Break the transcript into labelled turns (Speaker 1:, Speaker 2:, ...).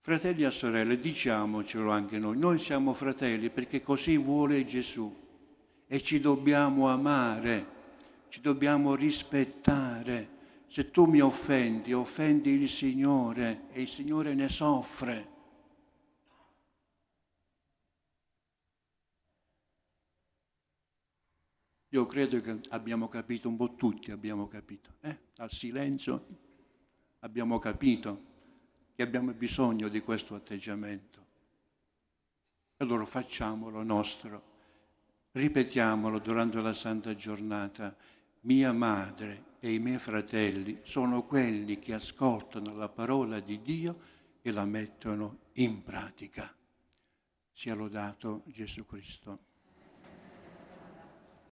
Speaker 1: Fratelli e sorelle, diciamocelo anche noi, noi siamo fratelli perché così vuole Gesù e ci dobbiamo amare, ci dobbiamo rispettare. Se tu mi offendi, offendi il Signore e il Signore ne soffre. Io credo che abbiamo capito, un po' tutti abbiamo capito, eh? dal silenzio abbiamo capito che abbiamo bisogno di questo atteggiamento. Allora facciamolo nostro, ripetiamolo durante la santa giornata. Mia madre e i miei fratelli sono quelli che ascoltano la parola di Dio e la mettono in pratica. Sia lodato Gesù Cristo.